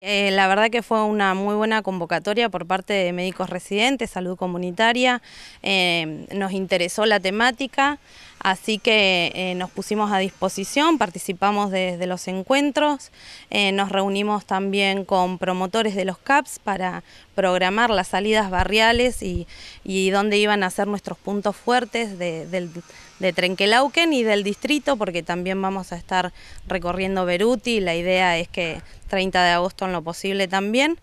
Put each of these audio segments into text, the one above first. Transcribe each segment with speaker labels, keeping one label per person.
Speaker 1: Eh, la verdad que fue una muy buena convocatoria por parte de médicos residentes, salud comunitaria, eh, nos interesó la temática. Así que eh, nos pusimos a disposición, participamos desde los encuentros, eh, nos reunimos también con promotores de los CAPS para programar las salidas barriales y, dónde iban a ser nuestros puntos fuertes de, Trenquelauquen y del distrito, porque también vamos a estar recorriendo Beruti, la idea es que 30 de agosto en lo posible también.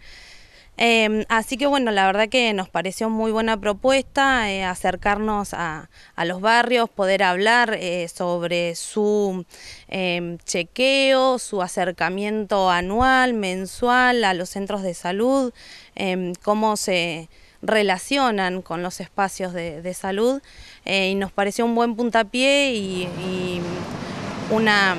Speaker 1: Em, así que bueno, la verdad que nos pareció muy buena propuesta eh, acercarnos a, los barrios, poder hablar eh, sobre su em, chequeo, su acercamiento anual, mensual a los centros de salud, em, cómo se relacionan con los espacios de, salud eh, y nos pareció un buen puntapié y una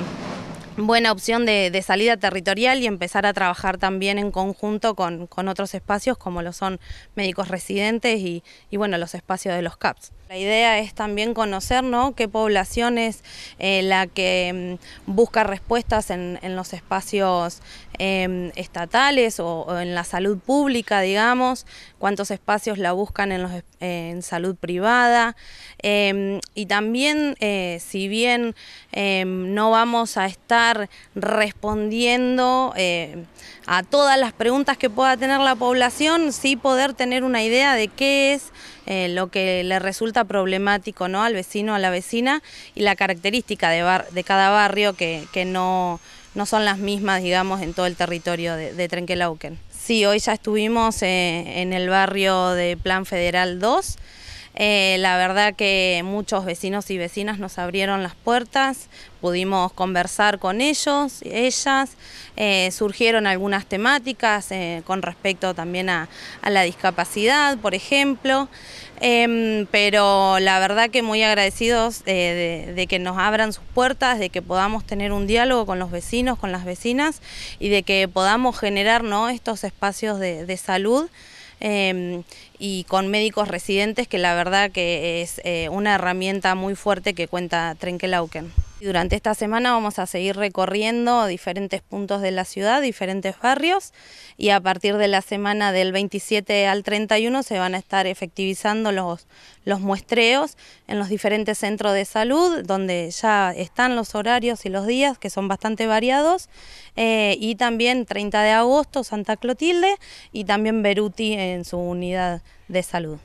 Speaker 1: buena opción de, salida territorial y empezar a trabajar también en conjunto con, otros espacios como lo son médicos residentes y, bueno, los espacios de los CAPS. La idea es también conocer qué población es eh, la que mm, busca respuestas en, los espacios em, estatales o, en la salud pública, digamos, cuántos espacios la buscan en, los, en salud privada em, y también eh, si bien em, no vamos a estar respondiendo eh, a todas las preguntas que pueda tener la población, sí poder tener una idea de qué es eh, lo que le resulta problemático ¿no? al vecino, a la vecina, y la característica de, cada barrio que, no, son las mismas, digamos, en todo el territorio de, de Trenquelauquen. Sí, hoy ya estuvimos eh, en el barrio de Plan Federal 2, eh, la verdad que muchos vecinos y vecinas nos abrieron las puertas, pudimos conversar con ellos, ellas, eh, surgieron algunas temáticas eh, con respecto también a, la discapacidad, por ejemplo, em, pero la verdad que muy agradecidos de, que nos abran sus puertas, de que podamos tener un diálogo con los vecinos, con las vecinas y de que podamos generar ¿no? estos espacios de salud. Em, y con médicos residentes, que la verdad que es eh, una herramienta muy fuerte que cuenta Trenkelauken. Durante esta semana vamos a seguir recorriendo diferentes puntos de la ciudad, diferentes barrios y a partir de la semana del 27 al 31 se van a estar efectivizando los, muestreos en los diferentes centros de salud donde ya están los horarios y los días que son bastante variados eh, y también 30 de agosto Santa Clotilde y también Beruti en su unidad de salud.